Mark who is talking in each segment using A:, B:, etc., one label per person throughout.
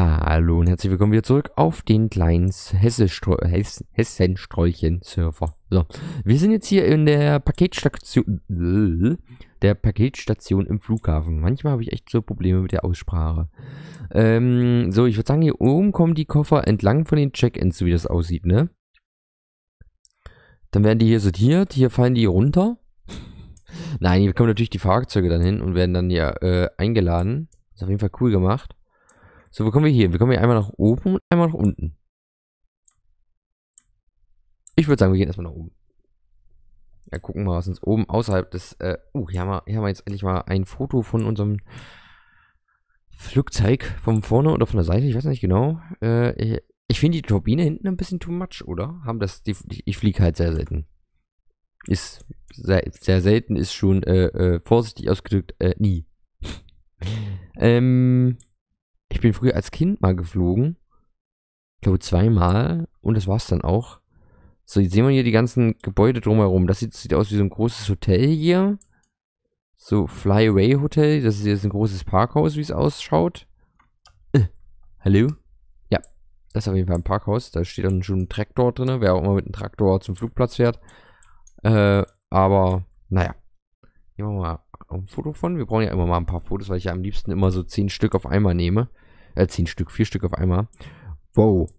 A: Hallo und herzlich willkommen wieder zurück auf den kleinen Hessensträulchen-Server. So, wir sind jetzt hier in der Paketstation, äh, der Paketstation im Flughafen. Manchmal habe ich echt so Probleme mit der Aussprache. Ähm, so, ich würde sagen, hier oben kommen die Koffer entlang von den Check-ins, so wie das aussieht, ne? Dann werden die hier sortiert, hier fallen die runter. Nein, hier kommen natürlich die Fahrzeuge dann hin und werden dann ja äh, eingeladen. Ist auf jeden Fall cool gemacht. So, wo kommen wir hier? Wir kommen hier einmal nach oben und einmal nach unten. Ich würde sagen, wir gehen erstmal nach oben. Ja, gucken wir mal, was uns oben außerhalb des... Äh, uh, hier haben, wir, hier haben wir jetzt endlich mal ein Foto von unserem Flugzeug. Von vorne oder von der Seite, ich weiß nicht genau. Äh, ich, ich finde die Turbine hinten ein bisschen too much, oder? Haben das... Die, ich fliege halt sehr selten. Ist sehr, sehr selten, ist schon äh, äh vorsichtig ausgedrückt äh, nie. ähm, ich bin früher als Kind mal geflogen. Ich glaube zweimal. Und das war's dann auch. So, jetzt sehen wir hier die ganzen Gebäude drumherum. Das sieht, sieht aus wie so ein großes Hotel hier. So, Flyaway Hotel. Das ist jetzt ein großes Parkhaus, wie es ausschaut. Äh, hallo? Ja, das ist auf jeden Fall ein Parkhaus. Da steht dann schon ein Traktor drin. Wer auch immer mit einem Traktor zum Flugplatz fährt. Äh, aber, naja. Gehen wir mal ein Foto von. Wir brauchen ja immer mal ein paar Fotos, weil ich ja am liebsten immer so 10 Stück auf einmal nehme. Äh, 10 Stück, 4 Stück auf einmal. Wow.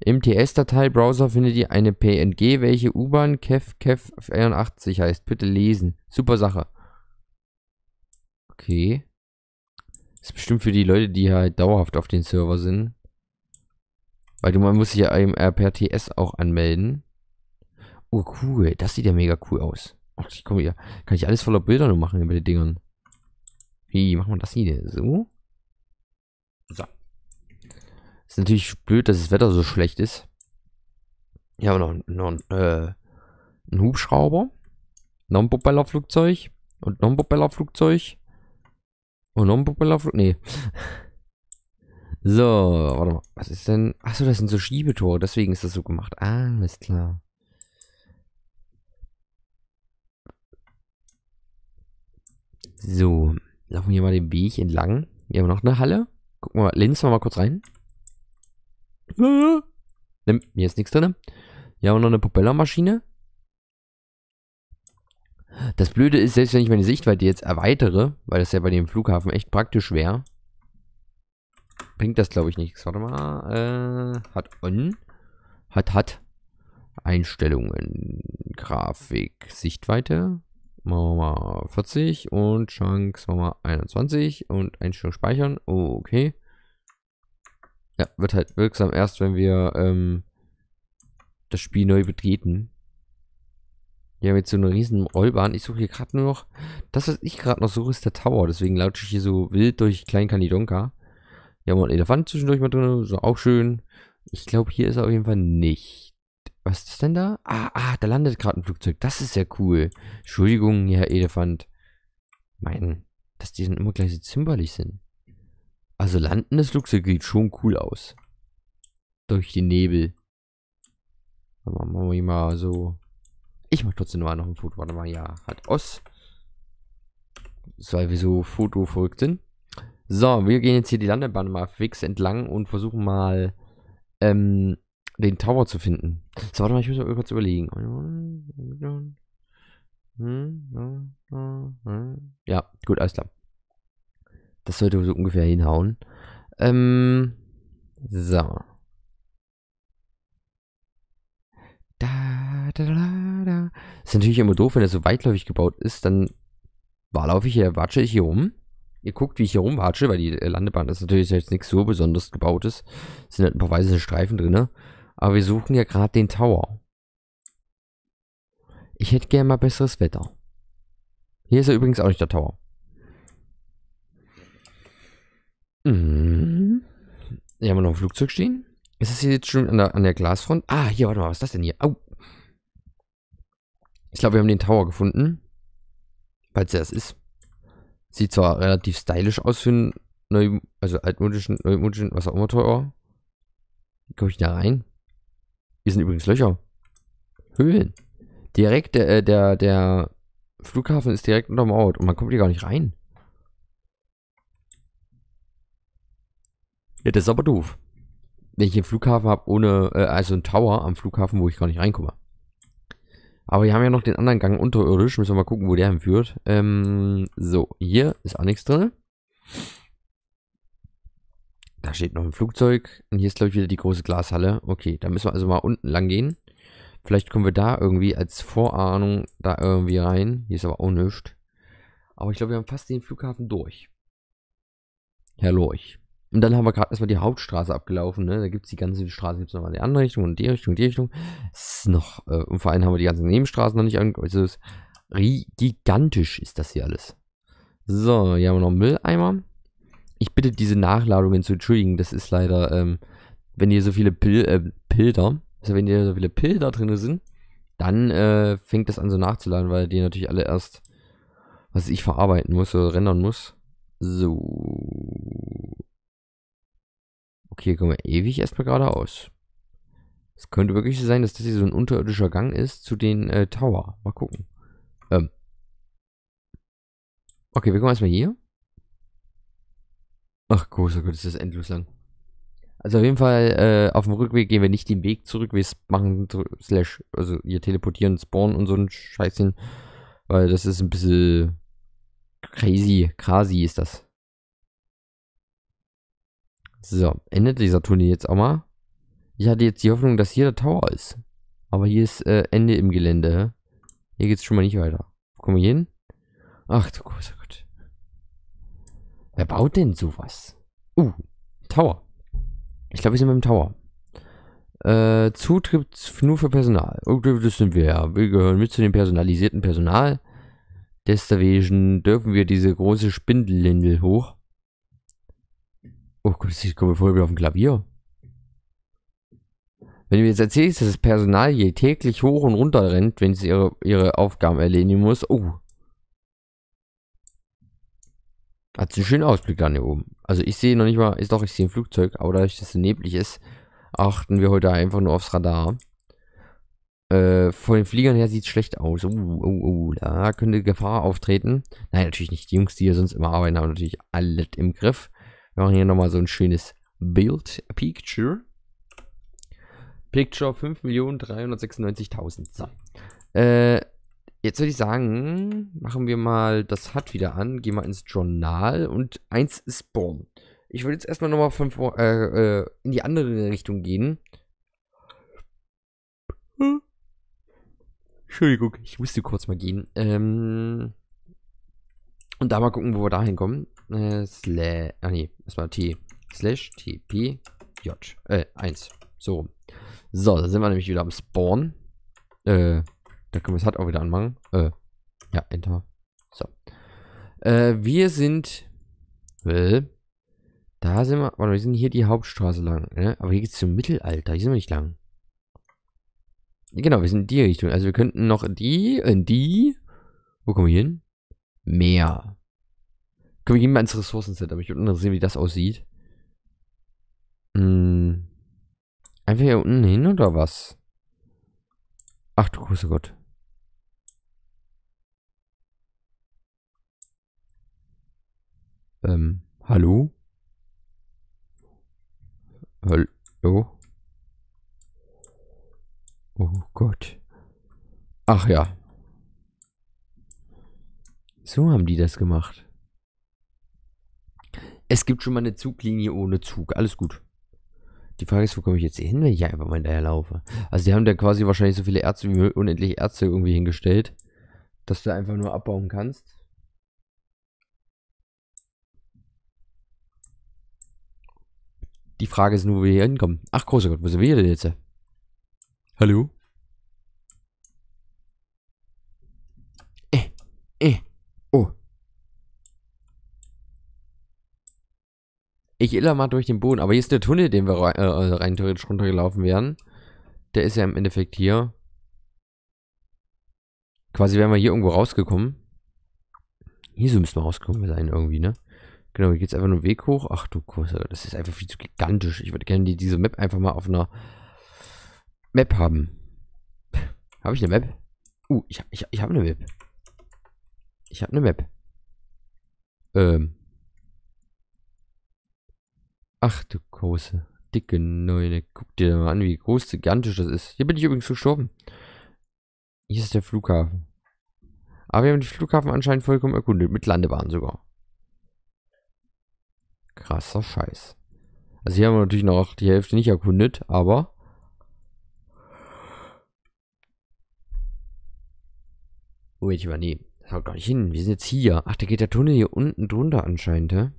A: Im TS-Datei-Browser findet ihr eine PNG, welche U-Bahn Kev Kev 81 heißt. Bitte lesen. Super Sache. Okay. Ist bestimmt für die Leute, die halt dauerhaft auf den Server sind. Weil du, man muss sich ja per TS auch anmelden. Oh, cool. Das sieht ja mega cool aus. Ach, ich komme hier. Kann ich alles voller Bilder nur machen über den Dingern. Wie machen wir das hier? So? So. Ist natürlich blöd, dass das Wetter so schlecht ist. Hier haben wir noch, noch äh, einen Hubschrauber. Noch ein Propellerflugzeug. Und noch ein Propellerflugzeug. Und noch ein Propellerflug. Nee. So, warte mal. Was ist denn? Achso, das sind so Schiebetore. Deswegen ist das so gemacht. Ah, alles klar. So, laufen wir mal den Weg entlang. Hier haben wir noch eine Halle. Gucken wir mal, linsen wir mal kurz rein. Ne, hier ist nichts drin. Hier haben wir noch eine Propellermaschine. Das Blöde ist, selbst wenn ich meine Sichtweite jetzt erweitere, weil das ja bei dem Flughafen echt praktisch wäre, bringt das, glaube ich, nichts. Warte mal. Äh, hat on. Hat, hat. Einstellungen. Grafik. Sichtweite. Machen wir mal 40 und Chunks machen wir 21 und Einstellung speichern. okay. Ja, wird halt wirksam erst, wenn wir ähm, das Spiel neu betreten. Hier haben wir jetzt so eine riesen Rollbahn. Ich suche hier gerade nur noch. Das, was ich gerade noch suche, ist der Tower. Deswegen lautsche ich hier so wild durch Klein Kanidonka. Hier haben wir einen Elefant zwischendurch mal drin. So auch schön. Ich glaube, hier ist er auf jeden Fall nicht. Was ist das denn da? Ah, ah, da landet gerade ein Flugzeug. Das ist ja cool. Entschuldigung, Herr Elefant. Meinen, dass die dann immer gleich so zimperlich sind. Also landen landendes Flugzeug sieht schon cool aus. Durch den Nebel. Dann machen wir mal so. Ich mache trotzdem mal noch ein Foto. Warte mal, ja, hat Oss. Weil wir so Foto folgt sind. So, wir gehen jetzt hier die Landebahn mal fix entlang und versuchen mal ähm, den Tower zu finden. So, warte mal, ich muss mal kurz überlegen. Ja, gut, alles klar. Das sollte so ungefähr hinhauen. Ähm, so. Da, da, da, da. Ist natürlich immer doof, wenn er so weitläufig gebaut ist, dann laufe ich hier, watsche ich hier rum. Ihr guckt, wie ich hier rumwatsche, weil die äh, Landebahn ist natürlich jetzt nichts so besonders gebautes. Es sind halt ein paar weiße Streifen drin. Aber wir suchen ja gerade den Tower. Ich hätte gerne mal besseres Wetter. Hier ist ja übrigens auch nicht der Tower. Mhm. Hier haben wir noch ein Flugzeug stehen. Ist das hier jetzt schon an der, an der Glasfront? Ah, hier, warte mal, was ist das denn hier? Au. Ich glaube, wir haben den Tower gefunden. Falls er es ist. Sieht zwar relativ stylisch aus für einen neu, also altmodischen, neumodischen, was auch immer teuer. komme ich da rein? Hier sind übrigens Löcher. Höhlen. Direkt, äh, der, der Flughafen ist direkt unterm Ort und man kommt hier gar nicht rein. Ja, das ist aber doof. Wenn ich einen Flughafen habe ohne, äh, also einen Tower am Flughafen, wo ich gar nicht reinkomme. Aber wir haben ja noch den anderen Gang unterirdisch. Müssen wir mal gucken, wo der hinführt. Ähm, so, hier ist auch nichts drin. Da steht noch ein Flugzeug. Und hier ist, glaube ich, wieder die große Glashalle. Okay, da müssen wir also mal unten lang gehen. Vielleicht kommen wir da irgendwie als Vorahnung da irgendwie rein. Hier ist aber auch nichts. Aber ich glaube, wir haben fast den Flughafen durch. Herr Lorch. Und dann haben wir gerade erstmal die Hauptstraße abgelaufen. Ne? Da gibt es die ganze Straße, gibt es nochmal die andere Richtung und die Richtung, die Richtung. Das ist noch, äh, und vor allem haben wir die ganzen Nebenstraßen noch nicht angeguckt. Also gigantisch ist das hier alles. So, hier haben wir noch einen Mülleimer ich bitte diese Nachladungen zu entschuldigen. Das ist leider, ähm, wenn hier so viele Pil äh, Bilder, also wenn hier so viele Bilder drin sind, dann äh, fängt das an so nachzuladen, weil die natürlich alle erst, was ich verarbeiten muss oder rendern muss. So. Okay, kommen wir ewig erstmal geradeaus. Es könnte wirklich sein, dass das hier so ein unterirdischer Gang ist zu den äh, Tower. Mal gucken. Ähm. Okay, wir kommen erstmal hier. Ach großer Gott, ist das endlos lang. Also auf jeden Fall, äh, auf dem Rückweg gehen wir nicht den Weg zurück. Wir machen slash, also hier teleportieren, spawnen und so ein Scheißchen. Weil das ist ein bisschen crazy. Krasi ist das. So, endet dieser Tunnel jetzt auch mal. Ich hatte jetzt die Hoffnung, dass hier der Tower ist. Aber hier ist äh, Ende im Gelände. Hier geht's schon mal nicht weiter. Kommen wir hin? Ach du Gott. Wer baut denn sowas? Uh, Tower. Ich glaube, wir sind beim Tower. Äh, Zutritt nur für Personal. Okay, das sind wir ja. Wir gehören mit zu dem personalisierten Personal. Deswegen dürfen wir diese große Spindellindel hoch. Oh Gott, ich komme vorher wieder auf dem Klavier. Wenn du mir jetzt erzählst, dass das Personal je täglich hoch und runter rennt, wenn es ihre, ihre Aufgaben erledigen muss. Oh, Hat einen schönen Ausblick da hier oben. Also ich sehe noch nicht mal, ist doch, ich sehe ein Flugzeug, aber dadurch, dass es neblig ist, achten wir heute einfach nur aufs Radar. Äh, von den Fliegern her sieht es schlecht aus. Uh, uh, uh, da könnte Gefahr auftreten. Nein, natürlich nicht. Die Jungs, die hier sonst immer arbeiten, haben natürlich alles im Griff. Wir machen hier nochmal so ein schönes Bild. Picture. Picture 5.396.000. So. Äh, Jetzt würde ich sagen, machen wir mal das Hut wieder an, gehen mal ins Journal und eins ist Born. Ich würde jetzt erstmal nochmal von, äh, äh, in die andere Richtung gehen. Entschuldigung, ich musste kurz mal gehen. Ähm, und da mal gucken, wo wir da hinkommen. Äh, slash, ah nee, erstmal T. Slash T, P, J. Äh, 1. So. So, da sind wir nämlich wieder am Spawn. Äh, da können wir es halt auch wieder anmachen. Äh, ja, Enter. So. Äh, wir sind... Äh, da sind wir... Warte, wir sind hier die Hauptstraße lang, ne? Aber hier geht es zum Mittelalter. Hier sind wir nicht lang. Genau, wir sind in die Richtung. Also wir könnten noch die, in äh, die... Wo kommen wir hin? Meer. Können wir gehen mal ins Ressourcenset, aber ich würde interessieren, wie das aussieht. Hm. Einfach hier unten hin, oder was? Ach du großer Gott. Ähm, hallo? Hallo? Oh Gott. Ach ja. So haben die das gemacht. Es gibt schon mal eine Zuglinie ohne Zug. Alles gut. Die Frage ist, wo komme ich jetzt hin, wenn ich einfach mal hinterher laufe? Also die haben da quasi wahrscheinlich so viele Ärzte wie unendlich Ärzte irgendwie hingestellt, dass du einfach nur abbauen kannst. Die Frage ist nur, wo wir hier hinkommen. Ach, großer Gott, wo sind wir denn jetzt? Hallo? Äh, äh, oh. Ich irre mal durch den Boden, aber hier ist der Tunnel, den wir rein, äh, also rein theoretisch runtergelaufen wären. Der ist ja im Endeffekt hier. Quasi wären wir hier irgendwo rausgekommen. Hier so müssen wir rausgekommen sein irgendwie, ne? Genau, hier geht es einfach nur Weg hoch. Ach du Kurse, das ist einfach viel zu gigantisch. Ich würde gerne die, diese Map einfach mal auf einer Map haben. habe ich eine Map? Uh, ich, ich, ich habe eine Map. Ich habe eine Map. Ähm. Ach du große, dicke Neune. Guck dir mal an, wie groß, gigantisch das ist. Hier bin ich übrigens gestorben. Hier ist der Flughafen. Aber wir haben den Flughafen anscheinend vollkommen erkundet. Mit Landebahn sogar. Krasser Scheiß. Also hier haben wir natürlich noch die Hälfte nicht erkundet, aber... Oh, ich war nee. Das haut gar nicht hin. Wir sind jetzt hier. Ach, da geht der Tunnel hier unten drunter anscheinend, hä?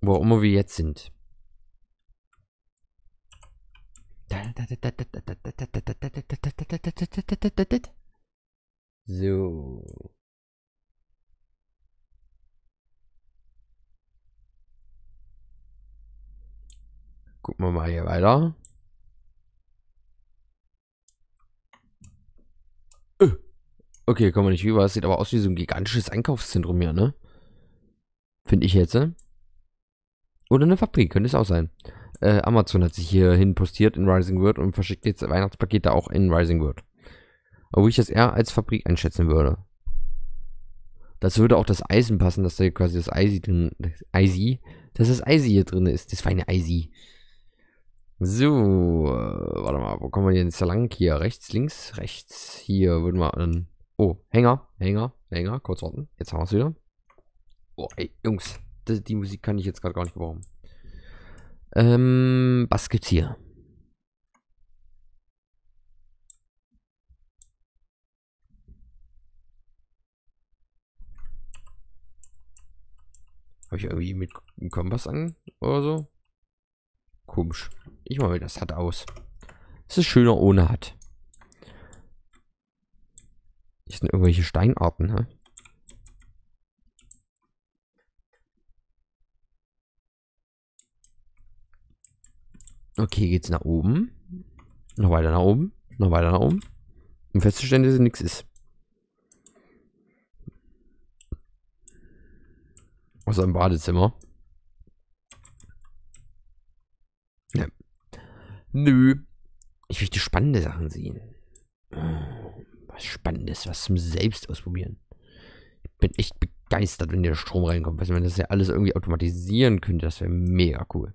A: Wo auch immer wir jetzt sind. So. Gucken wir mal hier weiter. Äh. Okay, kommen wir nicht rüber. Es sieht aber aus wie so ein gigantisches Einkaufszentrum hier, ne? Finde ich jetzt, ne? Oder eine Fabrik, könnte es auch sein. Äh, Amazon hat sich hierhin postiert in Rising World und verschickt jetzt Weihnachtspakete auch in Rising World. Obwohl ich das eher als Fabrik einschätzen würde. Dazu würde auch das Eisen passen, dass da quasi das Eisi drin. Das Eisi? Dass das Eisi hier drin ist. Das feine Eisi. So, äh, warte mal, wo kommen wir denn jetzt lang? Hier, rechts, links, rechts. Hier würden wir einen. Oh, Hänger, Hänger, Hänger, kurz warten. Jetzt haben wir es wieder. Oh, ey, Jungs, das, die Musik kann ich jetzt gerade gar nicht gebrauchen. Ähm, was gibt's hier? Habe ich irgendwie mit einem Kompass an oder so? Komisch. Ich mache mir das Hat aus. Es ist schöner ohne Hat. Hier sind irgendwelche Steinarten, hä? Okay, geht's nach oben. Noch weiter nach oben. Noch weiter nach oben. Um festzustellen, dass es nichts ist. Außer im Badezimmer. Nö. Ich möchte spannende Sachen sehen. Hm, was Spannendes, was zum Selbst ausprobieren. Ich bin echt begeistert, wenn der Strom reinkommt. Weißt du, wenn das ja alles irgendwie automatisieren könnte. Das wäre mega cool.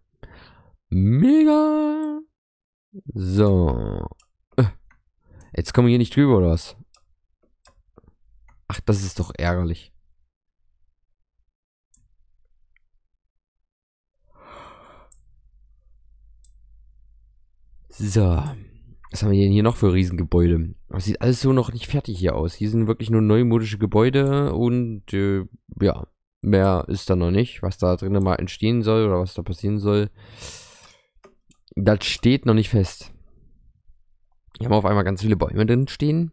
A: Mega. So. Äh. Jetzt kommen wir hier nicht drüber, oder was? Ach, das ist doch ärgerlich. So. Was haben wir denn hier noch für Riesengebäude? Das sieht alles so noch nicht fertig hier aus. Hier sind wirklich nur neumodische Gebäude und äh, ja, mehr ist da noch nicht. Was da drin mal entstehen soll oder was da passieren soll, das steht noch nicht fest. Hier haben wir auf einmal ganz viele Bäume drin stehen.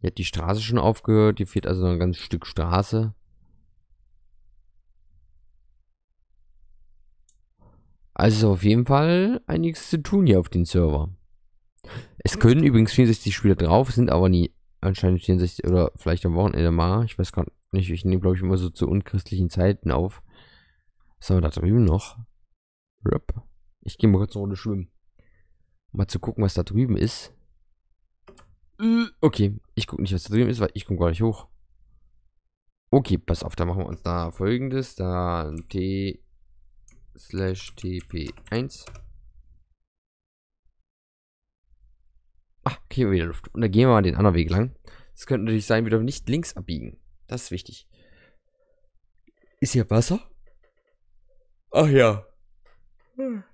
A: Hier hat die Straße schon aufgehört. Hier fehlt also noch ein ganzes Stück Straße. Also auf jeden Fall einiges zu tun hier auf dem Server. Es können übrigens 64 Spieler drauf, sind aber nie anscheinend 64 oder vielleicht am Wochenende mal. Ich weiß gar nicht, ich nehme glaube ich immer so zu unchristlichen Zeiten auf. Was haben wir da drüben noch? Ich gehe mal kurz eine Runde schwimmen. mal zu gucken, was da drüben ist. Äh. Okay, ich gucke nicht, was da drüben ist, weil ich komme gar nicht hoch. Okay, pass auf, da machen wir uns da folgendes. Da ein T slash tp1. Ach, hier wieder Luft. Und dann gehen wir mal den anderen Weg lang. Es könnte natürlich sein, wir dürfen nicht links abbiegen. Das ist wichtig. Ist hier Wasser? Ach ja. Hm.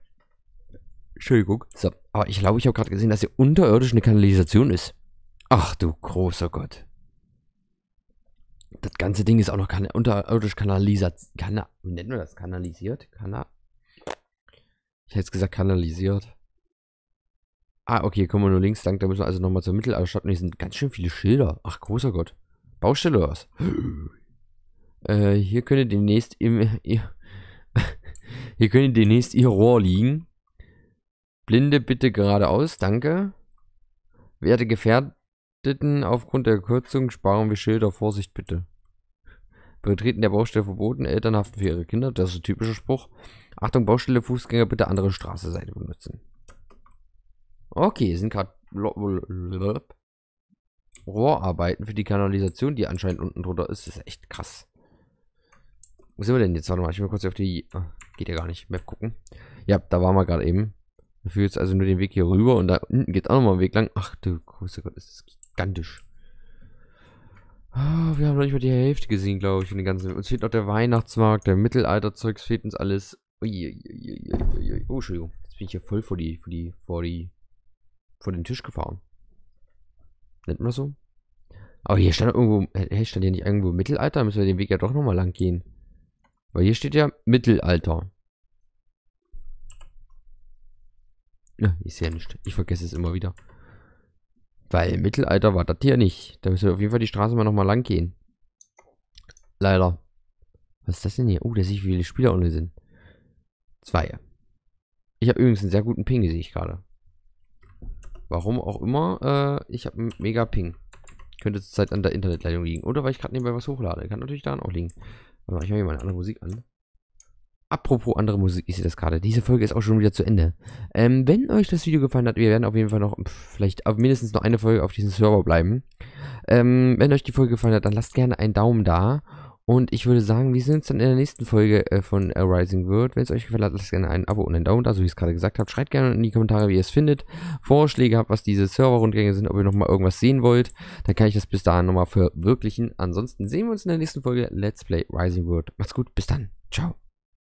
A: Entschuldigung. So, aber ich glaube, ich habe gerade gesehen, dass hier unterirdisch eine Kanalisation ist. Ach du großer Gott das ganze Ding ist auch noch unterirdisch kanalisiert. Kana Wie nennt man das? Kanalisiert? Kana ich hätte es gesagt kanalisiert. Ah, okay, kommen wir nur links lang. Da müssen wir also nochmal zur Mittelalterstadt. Und hier sind ganz schön viele Schilder. Ach, großer Gott. Baustelle oder was? äh, hier könnte demnächst im... Hier, könnte demnächst ihr Rohr liegen. Blinde bitte geradeaus, danke. Werte Gefährt, Aufgrund der Kürzung sparen wir Schilder. Vorsicht bitte. Betreten der Baustelle verboten. Eltern haften für ihre Kinder. Das ist ein typischer Spruch. Achtung, Baustelle, Fußgänger, bitte andere Straßenseite benutzen. Okay, sind gerade Rohrarbeiten für die Kanalisation, die anscheinend unten drunter ist. Das ist echt krass. Wo sind wir denn jetzt? Warte mal, ich will kurz auf die... Ah, geht ja gar nicht. Map gucken. Ja, da waren wir gerade eben. Dafür jetzt also nur den Weg hier rüber und da unten geht auch nochmal ein Weg lang. Ach du große Gott, ist das gigantisch. Oh, wir haben noch nicht mal die Hälfte gesehen, glaube ich, von den ganzen. Uns fehlt noch der Weihnachtsmarkt, der Mittelalterzeugs fehlt uns alles. Ui, ui, ui, oh, Entschuldigung. Jetzt bin ich hier voll vor die, vor die, vor die, vor den Tisch gefahren. Nennt man das so? Aber hier stand irgendwo, hey, stand hier nicht irgendwo Mittelalter? Müssen wir den Weg ja doch nochmal lang gehen. Weil hier steht ja Mittelalter. Ja, ich sehe ja nicht. Ich vergesse es immer wieder. Weil im Mittelalter war das hier nicht. Da müssen wir auf jeden Fall die Straße mal nochmal lang gehen. Leider. Was ist das denn hier? Oh, da sehe ich, wie viele Spieler ohne sind. Zwei. Ich habe übrigens einen sehr guten Ping, sehe ich gerade. Warum auch immer, äh, ich habe einen mega Ping. Könnte zurzeit an der Internetleitung liegen. Oder weil ich gerade nebenbei was hochlade. Kann natürlich daran auch liegen. Dann mache ich mal hier meine andere Musik an. Apropos andere Musik, ich sehe das gerade. Diese Folge ist auch schon wieder zu Ende. Ähm, wenn euch das Video gefallen hat, wir werden auf jeden Fall noch, vielleicht mindestens noch eine Folge auf diesem Server bleiben. Ähm, wenn euch die Folge gefallen hat, dann lasst gerne einen Daumen da. Und ich würde sagen, wir sehen uns dann in der nächsten Folge äh, von äh, Rising World. Wenn es euch gefallen hat, lasst gerne ein Abo und einen Daumen da, so wie ich es gerade gesagt habe. Schreibt gerne in die Kommentare, wie ihr es findet. Vorschläge habt, was diese Serverrundgänge sind, ob ihr nochmal irgendwas sehen wollt. Dann kann ich das bis dahin nochmal verwirklichen. Ansonsten sehen wir uns in der nächsten Folge. Let's Play Rising World. Macht's gut, bis dann. Ciao.